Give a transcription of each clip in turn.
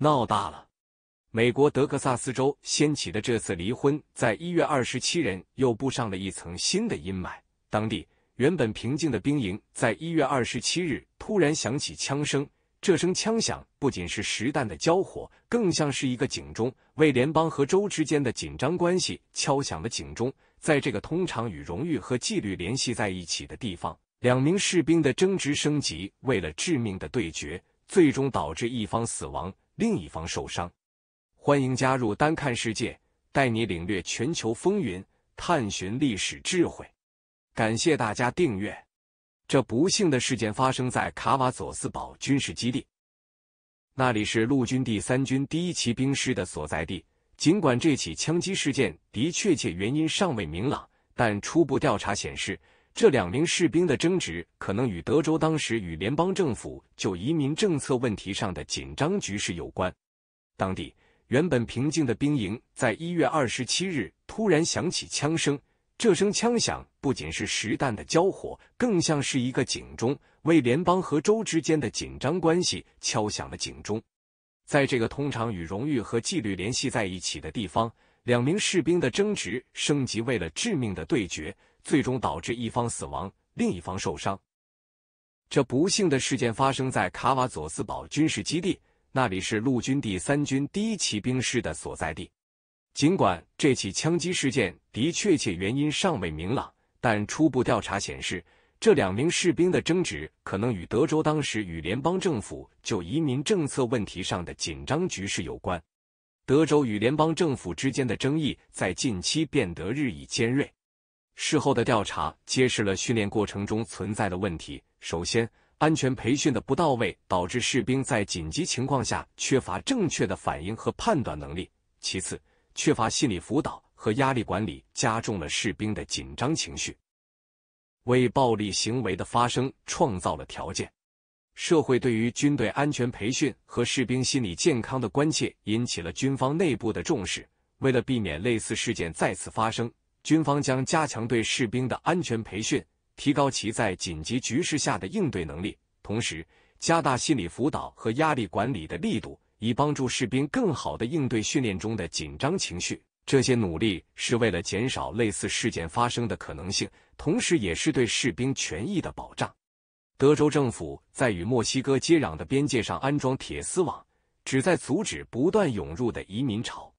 闹大了！美国德克萨斯州掀起的这次离婚，在一月二十七日又布上了一层新的阴霾。当地原本平静的兵营，在一月二十七日突然响起枪声。这声枪响不仅是实弹的交火，更像是一个警钟，为联邦和州之间的紧张关系敲响了警钟。在这个通常与荣誉和纪律联系在一起的地方，两名士兵的争执升级，为了致命的对决，最终导致一方死亡。另一方受伤。欢迎加入单看世界，带你领略全球风云，探寻历史智慧。感谢大家订阅。这不幸的事件发生在卡瓦佐斯堡军事基地，那里是陆军第三军第一骑兵师的所在地。尽管这起枪击事件的确切原因尚未明朗，但初步调查显示。这两名士兵的争执可能与德州当时与联邦政府就移民政策问题上的紧张局势有关。当地原本平静的兵营在一月二十七日突然响起枪声，这声枪响不仅是实弹的交火，更像是一个警钟，为联邦和州之间的紧张关系敲响了警钟。在这个通常与荣誉和纪律联系在一起的地方，两名士兵的争执升级为了致命的对决。最终导致一方死亡，另一方受伤。这不幸的事件发生在卡瓦佐斯堡军事基地，那里是陆军第三军第一骑兵师的所在地。尽管这起枪击事件的确切原因尚未明朗，但初步调查显示，这两名士兵的争执可能与德州当时与联邦政府就移民政策问题上的紧张局势有关。德州与联邦政府之间的争议在近期变得日益尖锐。事后的调查揭示了训练过程中存在的问题。首先，安全培训的不到位导致士兵在紧急情况下缺乏正确的反应和判断能力；其次，缺乏心理辅导和压力管理，加重了士兵的紧张情绪，为暴力行为的发生创造了条件。社会对于军队安全培训和士兵心理健康的关切，引起了军方内部的重视。为了避免类似事件再次发生，军方将加强对士兵的安全培训，提高其在紧急局势下的应对能力，同时加大心理辅导和压力管理的力度，以帮助士兵更好的应对训练中的紧张情绪。这些努力是为了减少类似事件发生的可能性，同时也是对士兵权益的保障。德州政府在与墨西哥接壤的边界上安装铁丝网，旨在阻止不断涌入的移民潮。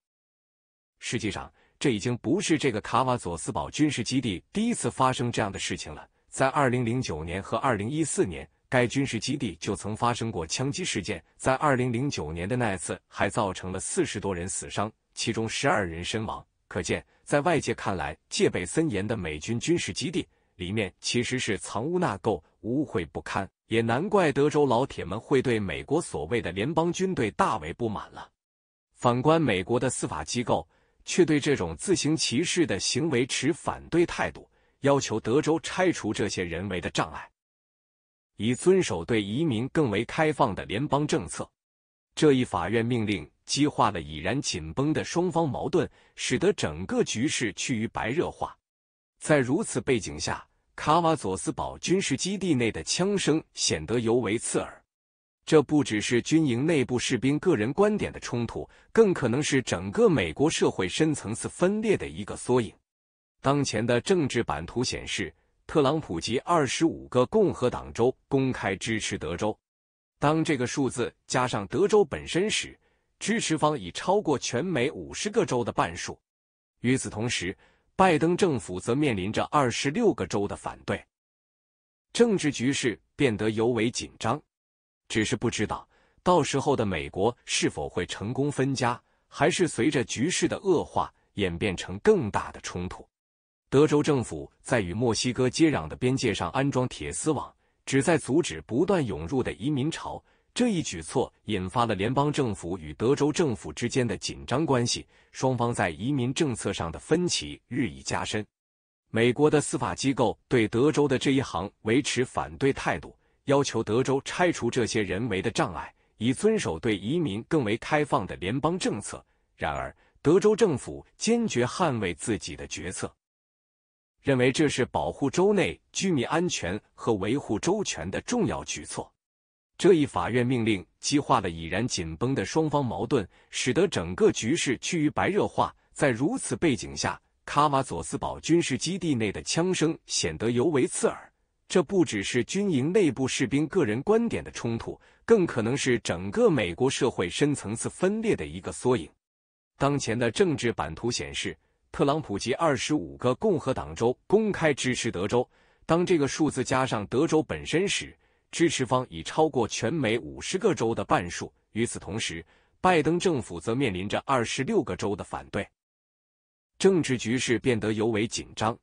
实际上，这已经不是这个卡瓦佐斯堡军事基地第一次发生这样的事情了。在二零零九年和二零一四年，该军事基地就曾发生过枪击事件。在二零零九年的那次，还造成了四十多人死伤，其中十二人身亡。可见，在外界看来，戒备森严的美军军事基地里面其实是藏污纳垢、污秽不堪。也难怪德州老铁们会对美国所谓的联邦军队大为不满了。反观美国的司法机构。却对这种自行其是的行为持反对态度，要求德州拆除这些人为的障碍，以遵守对移民更为开放的联邦政策。这一法院命令激化了已然紧绷的双方矛盾，使得整个局势趋于白热化。在如此背景下，卡瓦佐斯堡军事基地内的枪声显得尤为刺耳。这不只是军营内部士兵个人观点的冲突，更可能是整个美国社会深层次分裂的一个缩影。当前的政治版图显示，特朗普及二十五个共和党州公开支持德州。当这个数字加上德州本身时，支持方已超过全美五十个州的半数。与此同时，拜登政府则面临着二十六个州的反对，政治局势变得尤为紧张。只是不知道，到时候的美国是否会成功分家，还是随着局势的恶化演变成更大的冲突？德州政府在与墨西哥接壤的边界上安装铁丝网，旨在阻止不断涌入的移民潮。这一举措引发了联邦政府与德州政府之间的紧张关系，双方在移民政策上的分歧日益加深。美国的司法机构对德州的这一行维持反对态度。要求德州拆除这些人为的障碍，以遵守对移民更为开放的联邦政策。然而，德州政府坚决捍卫自己的决策，认为这是保护州内居民安全和维护州权的重要举措。这一法院命令激化了已然紧绷的双方矛盾，使得整个局势趋于白热化。在如此背景下，卡瓦佐斯堡军事基地内的枪声显得尤为刺耳。这不只是军营内部士兵个人观点的冲突，更可能是整个美国社会深层次分裂的一个缩影。当前的政治版图显示，特朗普及二十五个共和党州公开支持德州。当这个数字加上德州本身时，支持方已超过全美五十个州的半数。与此同时，拜登政府则面临着二十六个州的反对，政治局势变得尤为紧张。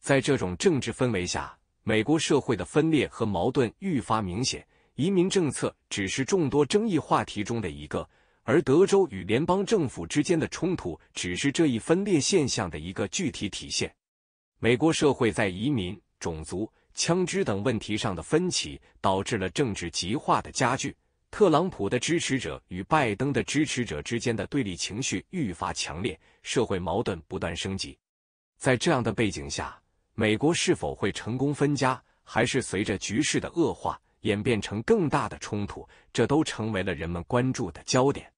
在这种政治氛围下，美国社会的分裂和矛盾愈发明显，移民政策只是众多争议话题中的一个，而德州与联邦政府之间的冲突只是这一分裂现象的一个具体体现。美国社会在移民、种族、枪支等问题上的分歧，导致了政治极化的加剧。特朗普的支持者与拜登的支持者之间的对立情绪愈发强烈，社会矛盾不断升级。在这样的背景下，美国是否会成功分家，还是随着局势的恶化演变成更大的冲突，这都成为了人们关注的焦点。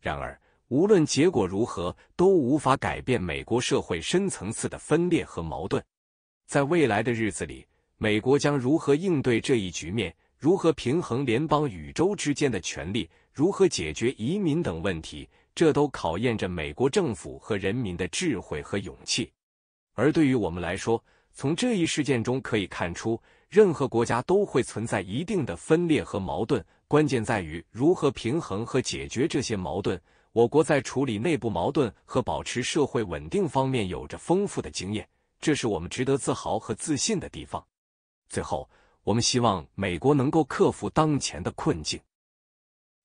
然而，无论结果如何，都无法改变美国社会深层次的分裂和矛盾。在未来的日子里，美国将如何应对这一局面？如何平衡联邦与州之间的权力？如何解决移民等问题？这都考验着美国政府和人民的智慧和勇气。而对于我们来说，从这一事件中可以看出，任何国家都会存在一定的分裂和矛盾，关键在于如何平衡和解决这些矛盾。我国在处理内部矛盾和保持社会稳定方面有着丰富的经验，这是我们值得自豪和自信的地方。最后，我们希望美国能够克服当前的困境，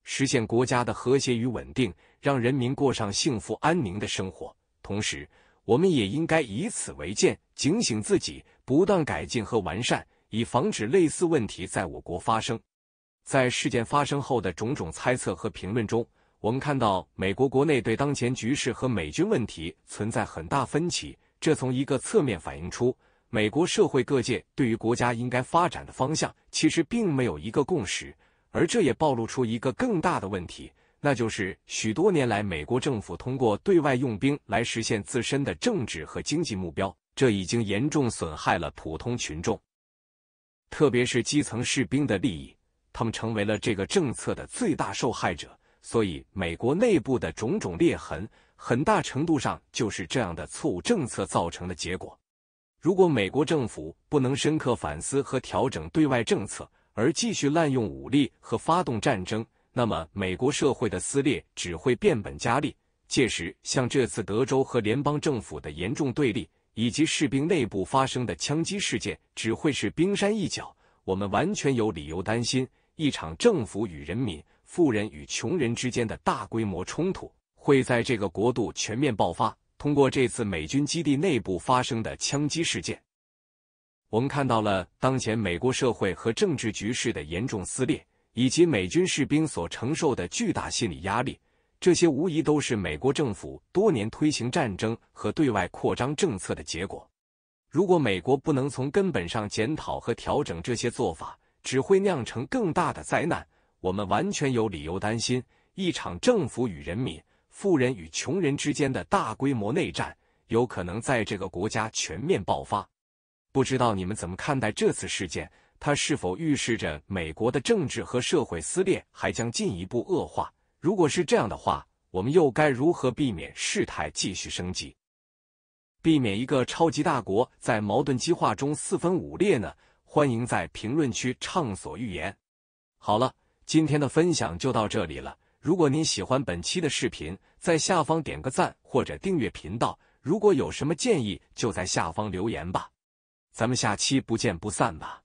实现国家的和谐与稳定，让人民过上幸福安宁的生活，同时。我们也应该以此为鉴，警醒自己，不断改进和完善，以防止类似问题在我国发生。在事件发生后的种种猜测和评论中，我们看到美国国内对当前局势和美军问题存在很大分歧，这从一个侧面反映出美国社会各界对于国家应该发展的方向其实并没有一个共识，而这也暴露出一个更大的问题。那就是许多年来，美国政府通过对外用兵来实现自身的政治和经济目标，这已经严重损害了普通群众，特别是基层士兵的利益。他们成为了这个政策的最大受害者。所以，美国内部的种种裂痕，很大程度上就是这样的错误政策造成的结果。如果美国政府不能深刻反思和调整对外政策，而继续滥用武力和发动战争，那么，美国社会的撕裂只会变本加厉。届时，像这次德州和联邦政府的严重对立，以及士兵内部发生的枪击事件，只会是冰山一角。我们完全有理由担心，一场政府与人民、富人与穷人之间的大规模冲突会在这个国度全面爆发。通过这次美军基地内部发生的枪击事件，我们看到了当前美国社会和政治局势的严重撕裂。以及美军士兵所承受的巨大心理压力，这些无疑都是美国政府多年推行战争和对外扩张政策的结果。如果美国不能从根本上检讨和调整这些做法，只会酿成更大的灾难。我们完全有理由担心，一场政府与人民、富人与穷人之间的大规模内战有可能在这个国家全面爆发。不知道你们怎么看待这次事件？它是否预示着美国的政治和社会撕裂还将进一步恶化？如果是这样的话，我们又该如何避免事态继续升级，避免一个超级大国在矛盾激化中四分五裂呢？欢迎在评论区畅所欲言。好了，今天的分享就到这里了。如果您喜欢本期的视频，在下方点个赞或者订阅频道。如果有什么建议，就在下方留言吧。咱们下期不见不散吧。